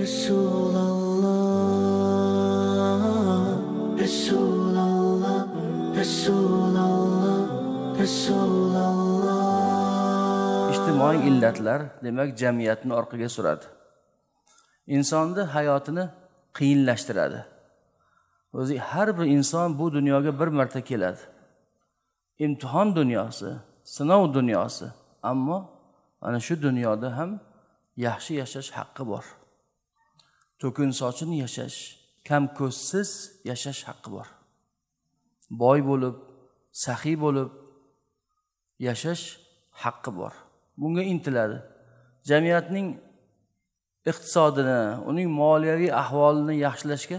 Ijtimoiy illatlar demak jamiyatni orqaga suradi. Insonni hayotini qiyinlashtiradi. O'zi har bir inson bu dunyoga bir marta keladi. Imtihon dunyosi, sinov dunyosi. Ammo ana shu dunyoda ham yaxshi yashash haqqi bor. to'kin sochin yashash kam ko'zsiz yashash haqqi bor boy bo'lib saxiy bo'lib yashash haqqi bor bunga intiladi jamiyatning iqtisodini uning moliyaviy ahvolini yaxshilashga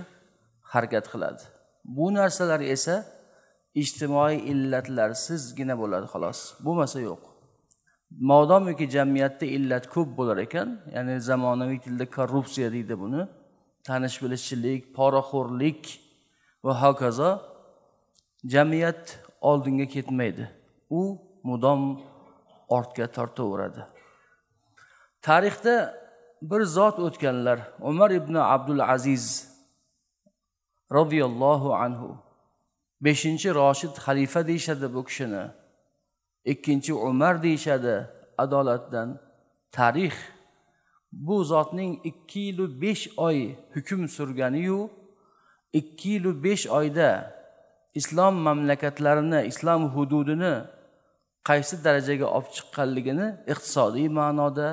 harakat qiladi bu narsalar esa ijtimoiy illatlarsizgina bo'ladi xolos bo'lmasa yo'q modomiki jamiyatda illat ko'p bo'lar ekan ya'ni zamonaviy tilda korrupsiya deydi buni tanish bilishchilik poraxo'rlik va hokazo jamiyat oldinga ketmaydi u mudom ortga tortaveradi tarixda bir zot o'tganlar umar ibn abdul aziz roziyallohu anhu beshinchi roshid xalifa deyishadi bu kishini ikkinchi umar deyishadi adolatdan tarix bu zotning ikki yilu besh oy hukm surganiyu ikki yilu besh oyda islom mamlakatlarini islom hududini qaysi darajaga olib chiqqanligini iqtisodiy ma'noda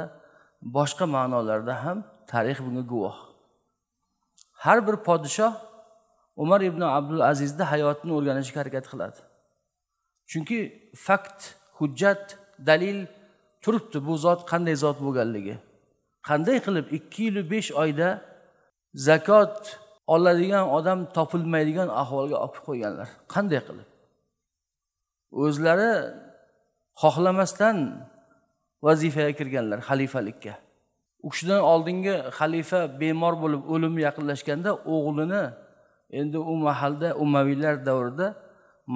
boshqa ma'nolarda ham tarix bunga guvoh har bir podshoh umar ibn abdul azizni hayotini o'rganishga harakat qiladi chunki fakt hujjat dalil turibdi bu zot qanday zot bo'lganligi qanday qilib ikki yilu besh oyda zakot oladigan odam topilmaydigan ahvolga olib qo'yganlar qanday qilib o'zlari xohlamasdan vazifaga kirganlar xalifalikka u kishidan oldingi xalifa bemor bo'lib o'limi yaqinlashganda o'g'lini endi u mahalda umaviylar davrida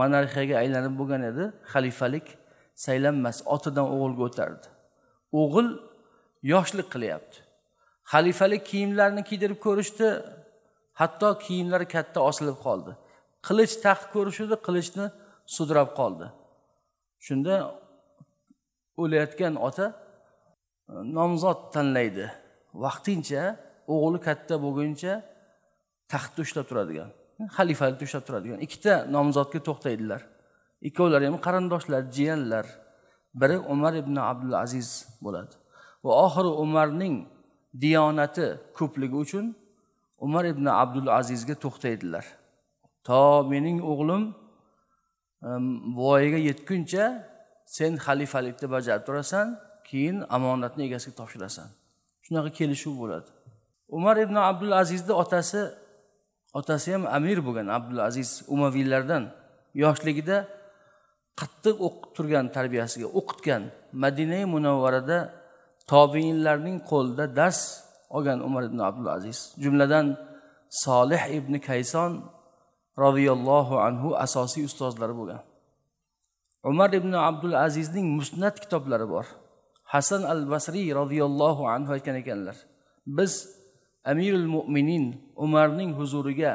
monarxiyaga aylanib bo'lgan edi xalifalik saylanmas otadan o'g'ilga o'tardi o'g'il yoshlik qilyapti xalifalik kiyimlarini kiydirib ko'rishdi hatto kiyimlari katta osilib qoldi qilich taxt ko'rishdi qilichni sudrab qoldi shunda o'layotgan ota e, nomzod tanlaydi vaqtincha o'g'li katta bo'lguncha taxtni ushlab turadigan xalifalikni ushlab turadigan ikkita nomzodga to'xtaydilar ikkovlari ham qarindoshlar jiyanlar biri umar ibn abdul aziz bo'ladi va oxiri umarning diyonati ko'pligi uchun umar ibn abdul azizga to'xtaydilar to mening o'g'lim voyaga yetguncha sen xalifalikni bajarib turasan keyin omonatni egasiga topshirasan shunaqa kelishuv bo'ladi umar ibn abdul azizni otasi otasi ham amir bo'lgan abdul aziz umaviylardan yoshligida qattiq o'qib turgan tarbiyasiga o'qitgan madina munavvarada tobiinlarning qo'lida dars olgan umar ibn abdulaziz jumladan solih ibn kayson roziyallohu anhu asosiy ustozlari bo'lgan umar ibn abdul azizning musnat kitoblari bor hasan al basriy roziyallohu anhu aytgan ekanlar biz amirul mo'minin umarning huzuriga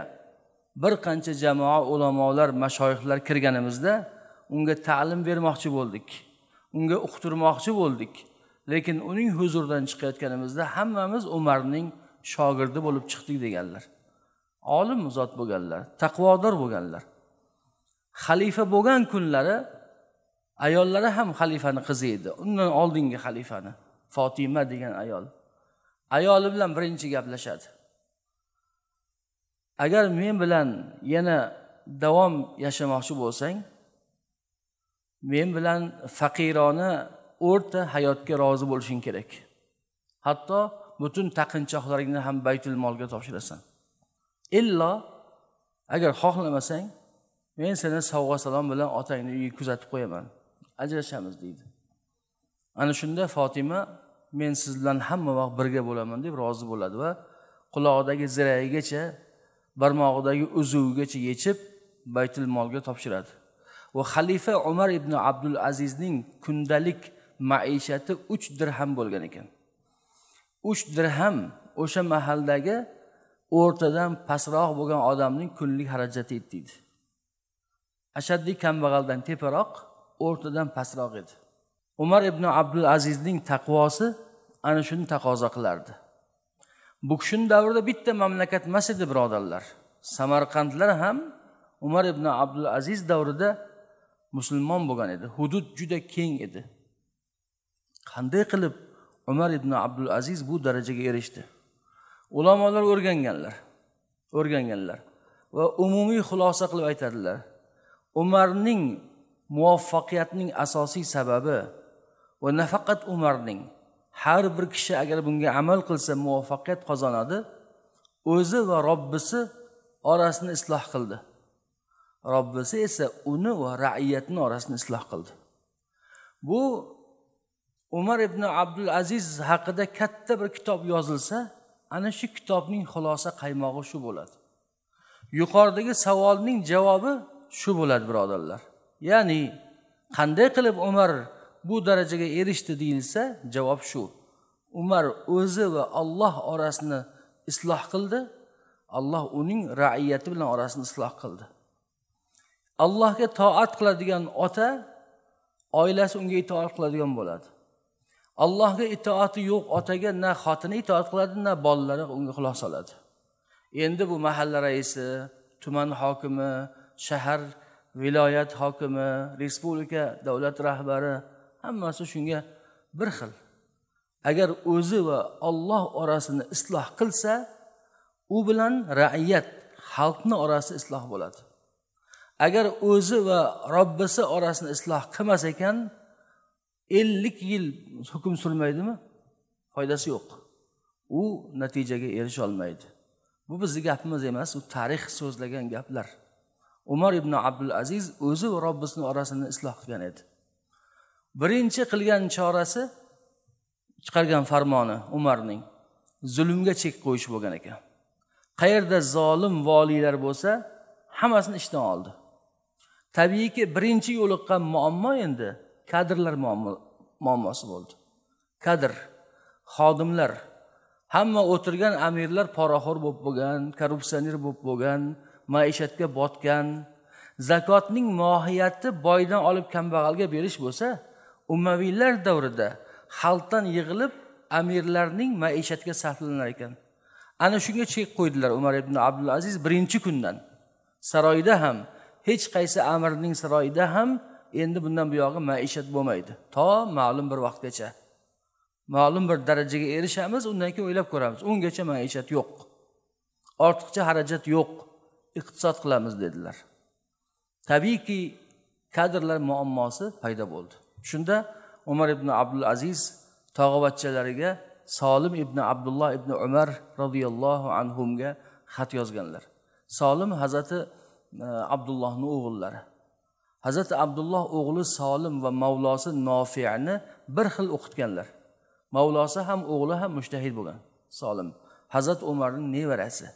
bir qancha jamoa ulamolar mashoyihlar kirganimizda unga ta'lim bermoqchi bo'ldik unga uqtirmoqchi bo'ldik lekin uning huzuridan chiqayotganimizda hammamiz umarning shogirdi bo'lib chiqdik deganlar olim zot bo'lganlar taqvodor bo'lganlar xalifa bo'lgan kunlari ayollari ham xalifani qizi edi undan oldingi xalifani fotima degan ayol ayoli bilan birinchi gaplashadi agar men bilan yana davom yashamoqchi bo'lsang men bilan faqirona o'rta hayotga rozi bo'lishing kerak hatto butun taqinchoqlaringni ham baytul molga topshirasan illo agar xohlamasang men seni sovg'a salom bilan otangni uyiga kuzatib qo'yaman ajrashamiz deydi ana shunda fotima men siz bilan hamma vaqt birga bo'laman deb rozi bo'ladi va qulog'idagi ziragigacha barmog'idagi uzuvigacha yechib baytul molga topshiradi va xalifa umar ibn abdul azizning kundalik maishati uch dirham bo'lgan ekan uch dirham o'sha mahaldagi o'rtadan pastroq bo'lgan odamning kunlik xarajati edi deydi ashaddiy kambag'aldan teparoq o'rtadan pastroq edi umar ibn abdul azizning taqvosi ana shuni taqozo qilardi bu kishini davrida bitta mamlakat emas edi birodarlar samarqandlar ham umar ibn abdul aziz davrida musulmon bo'lgan edi hudud juda keng edi qanday qilib umar ibn abdul aziz bu darajaga erishdi ulamolar o'rganganlar o'rganganlar va umumiy xulosa qilib aytadilar umarning muvaffaqiyatning asosiy sababi va nafaqat umarning har bir kishi agar bunga amal qilsa muvaffaqiyat qozonadi o'zi va robbisi orasini isloh qildi robbisi esa uni va raiyatni orasini isloh qildi bu umar ibn abdul aziz haqida katta bir kitob yozilsa ana shu kitobning xulosa qaymog'i shu bo'ladi yuqoridagi savolning javobi shu bo'ladi birodarlar ya'ni qanday qilib umar bu darajaga erishdi deyilsa javob shu umar o'zi va olloh orasini isloh qildi alloh uning raiyati bilan orasini isloh qildi allohga toat qiladigan ota oilasi unga itoat qiladigan bo'ladi allohga itoati yo'q otaga na xotini itoat qiladi na bolalari unga quloq soladi endi bu mahalla raisi tuman hokimi shahar viloyat hokimi respublika davlat rahbari hammasi shunga bir xil agar o'zi va olloh orasini isloh qilsa u bilan raiyat xalqni orasi isloh bo'ladi agar o'zi va robbisi orasini isloh qilmas ekan ellik yil hukm surmaydimi foydasi yo'q u natijaga erisholmaydi bu bizni gapimiz emas u tarix so'zlagan gaplar umar ibn abdul aziz o'zi va robbisini orasini isloh qilgan edi birinchi qilgan chorasi chiqargan farmoni umarning zulmga chek qo'yish bo'lgan ekan qayerda zolim voliylar bo'lsa hammasini ishdan oldi tabiiyki birinchi yo'liqqan muammo endi kadrlar muammosi bo'ldi kadr xodimlar hamma o'tirgan amirlar poraxo'r bo'lib bo'lgan korrupsioner bo'lib bo'lgan maishatga botgan zakotning mohiyati boydan olib kambag'alga berish bo'lsa umaviylar davrida xalqdan yig'ilib amirlarning maishatga sarflanar ekan ana shunga chek qo'ydilar umar ibn abdulaziz birinchi kundan saroyda ham hech qaysi amirning saroyida ham endi bundan buyog'i maishat bo'lmaydi to ma'lum bir vaqtgacha ma'lum bir darajaga erishamiz undan keyin o'ylab ko'ramiz ungacha maishat yo'q ortiqcha xarajat yo'q iqtisod qilamiz dedilar tabiiyki kadrlar muammosi paydo bo'ldi shunda umar ibn abdul aziz tog'avachchalariga solim ibn abdulloh ibn umar roziyallohu anhuga xat yozganlar solim hazrati abdullohni o'g'illari hazrati abdulloh o'g'li solim va mavlosi nofiyani bir xil o'qitganlar mavlosi ham o'g'li ham mushtahid bo'lgan solim hazrati umarning nevarasi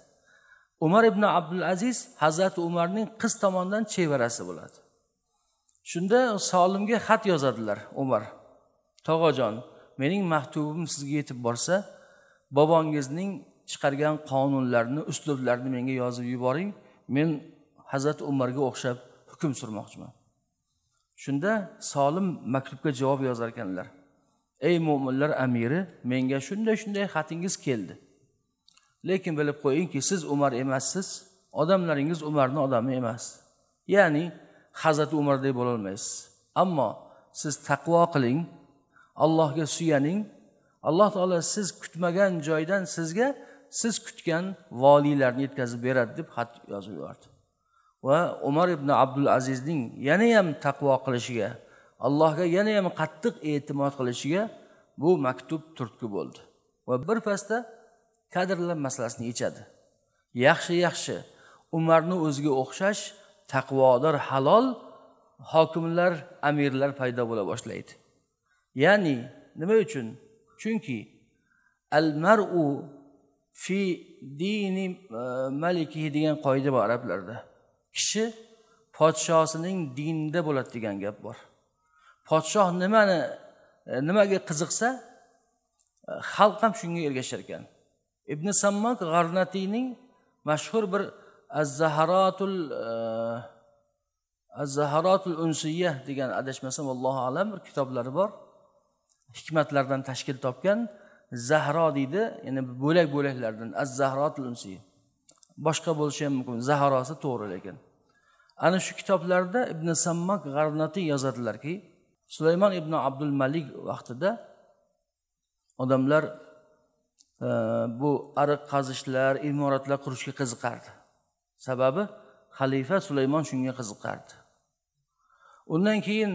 umar ibn abdul aziz hazrati umarning qiz tomonidan chevarasi bo'ladi shunda solimga xat yozadilar umar tog'ojon mening maktubim sizga yetib borsa bobongizning chiqargan qonunlarni uslublarni menga yozib yuboring men hazrati umarga o'xshab hukm surmoqchiman shunda solim maktubga javob yozar ekanlar ey mo'minlar amiri menga shunday shunday xatingiz keldi lekin bilib qo'yingki siz umar emassiz odamlaringiz umarni odami emas ya'ni hazrati umardek bo'lolmaysiz ammo siz taqvo qiling allohga suyaning alloh taolo siz kutmagan joydan sizga siz kutgan voliylarni yetkazib beradi deb xat yozib yubordi va umar ibn abdul azizning yanayam taqvo qilishiga allohga yanayam qattiq e'timod qilishiga bu maktub turtki bo'ldi va birpasda kadrlar masalasini yechadi yaxshi yaxshi umarni o'ziga o'xshash taqvodor halol hokimlar amirlar paydo bo'la boshlaydi ya'ni nima uchun chunki al maru fi dini e, malikihi degan qoida bor arablarda kishi podshosining dinida bo'ladi degan gap bor podshoh nimani e, nimaga qiziqsa e, xalq ham shunga ergashar ekan ibn sammok g'arnatiyning mashhur bir azzaharotul e, azzaharotul unsiya degan adashmasam allohu alam bir kitoblari bor hikmatlardan tashkil topgan zahro deydi ya'ni bo'lak bo'laklardan az zahrotul unsiya boshqa bo'lishi ham mumkin zaharosi to'g'ri lekin ana shu kitoblarda ibn sammak g'arnati yozadilarki sulaymon ibn abdul malik vaqtida odamlar e, bu ariq qazishlar imoratlar qurishga qiziqardi sababi xalifa sulaymon shunga qiziqardi undan keyin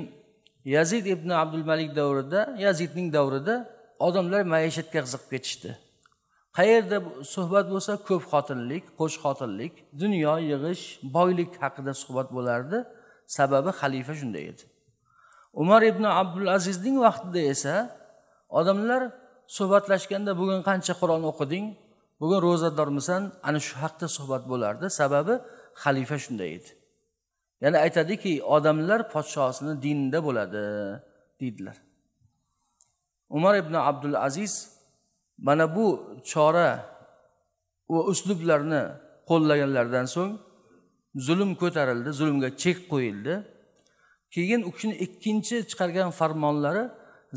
yazid ibn abdul malik davrida yazidning davrida odamlar maishatga qiziqib ketishdi qayerda suhbat bo'lsa ko'p xotinlik qo'sh xotinlik dunyo yig'ish boylik haqida suhbat bo'lardi sababi xalifa shunday edi umar ibn abdul azizning vaqtida esa odamlar suhbatlashganda bugun qancha qur'on o'qiding bugun ro'zadormisan ana shu haqda suhbat bo'lardi sababi xalifa shunday edi ya'ni aytadiki odamlar podshosini dinida bo'ladi deydilar umar ibn abdul aziz mana bu chora va uslublarni qo'llaganlaridan so'ng zulm ko'tarildi zulmga chek qo'yildi keyin u kishini ikkinchi chiqargan farmonlari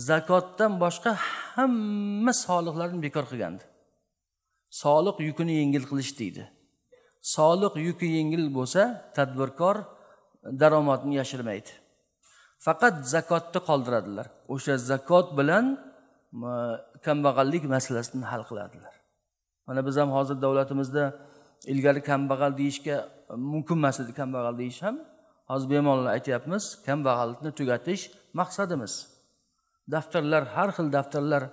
zakotdan boshqa hamma soliqlarni bekor qilgandi soliq yukini yengil qilish deydi soliq yuki yengil bo'lsa tadbirkor daromadni yashirmaydi faqat zakotni qoldiradilar o'sha zakot bilan kambag'allik masalasini hal qiladilar mana biz ham hozir davlatimizda ilgari kambag'al deyishga mumkin emas edi kambag'al deyish ham hozir bemalol aytyapmiz kambag'allikni tugatish maqsadimiz daftarlar har xil daftarlar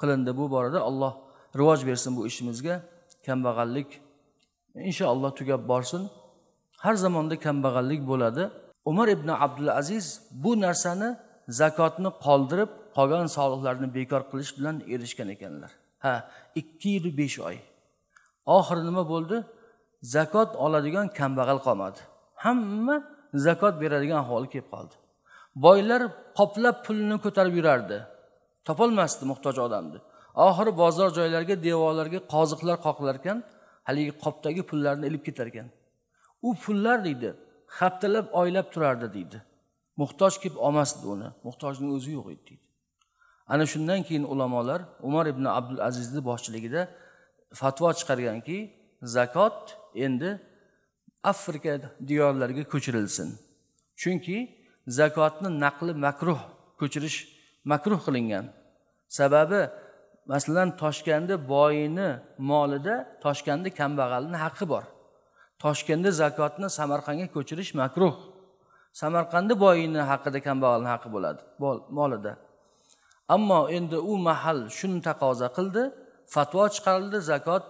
qilindi bu borada alloh rivoj bersin bu ishimizga kambag'allik inshaalloh tugab borsin har zamonda kambag'allik bo'ladi umar ibn abdul aziz bu narsani zakotni qoldirib qolgan soliqlarni bekor qilish bilan erishgan ekanlar ha ikki yil besh oy oxiri nima bo'ldi zakot oladigan kambag'al qolmadi hamma zakot beradigan ahvolga kelib qoldi boylar qoplab pulni ko'tarib yurardi topolmasdi muhtoj odamni oxiri bozor joylarga devorlarga qoziqlar qoqilar ekan haligi qopdagi pullarni ilib ketar ekan u pullar deydi haftalab oylab turardi deydi muhtoj kelib olmasdi uni muhtojning o'zi yo'q edi deydi ana shundan keyin ulamolar umar ibn abdul azizni boshchiligida fatvo chiqarganki zakot endi afrika diyorlariga ko'chirilsin chunki zakotni naqli makruh ko'chirish makruh qilingan sababi masalan toshkanda boyini molida toshkanda kambag'alni haqqi bor toshkanda zakotni samarqandga ko'chirish makruh samarqandda boyini haqida kambag'alni haqqi bo'ladi molida ammo endi u mahal shuni taqozo qildi fatvo chiqarildi zakot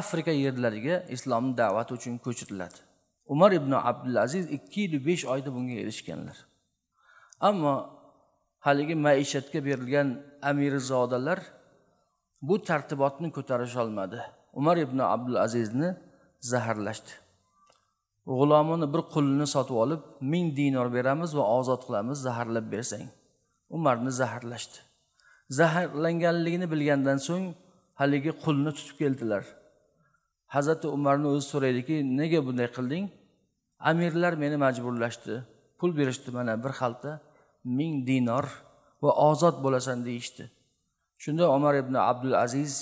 afrika yerlariga islomni da'vati uchun ko'chiriladi umar ibn abdulaziz ikki yil besh oyda bunga erishganlar ammo haligi maishatga berilgan amirzodalar bu tartibotni ko'tarisholmadi umar ibn abdulazizni zaharlashdi g'ulomini bir qulini sotib olib ming dinor beramiz va ozod qilamiz zaharlab bersang umarni zaharlashdi zaharlanganligini bilgandan so'ng haligi qulni tutib keldilar hazrati umarni o'zi so'raydiki nega bunday qilding amirlar meni majburlashdi pul berishdi mana bir xalta ming dinor va ozod bo'lasan deyishdi shunda umar ibn abdul aziz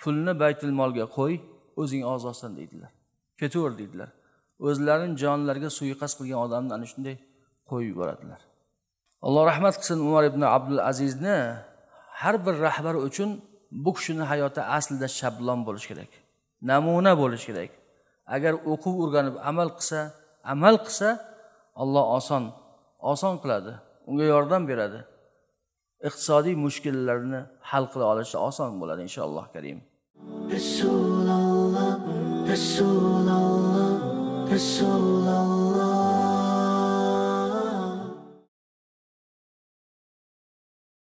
pulni baytul molga qo'y o'zing ozodsan deydilar ketaver deydilar o'zlarini jonlariga suiqasd qilgan odamni ana shunday qo'yib yuboradilar alloh rahmat qilsin umar ibn abdul azizni har bir rahbar uchun bu kishini hayoti aslida shablon bo'lishi kerak namuna bo'lishi kerak agar o'qib o'rganib amal qilsa amal qilsa olloh oson oson qiladi unga yordam beradi iqtisodiy mushkullarni hal qila olishi oson bo'ladi inshaalloh karim rasululloh rasululloh rasululloh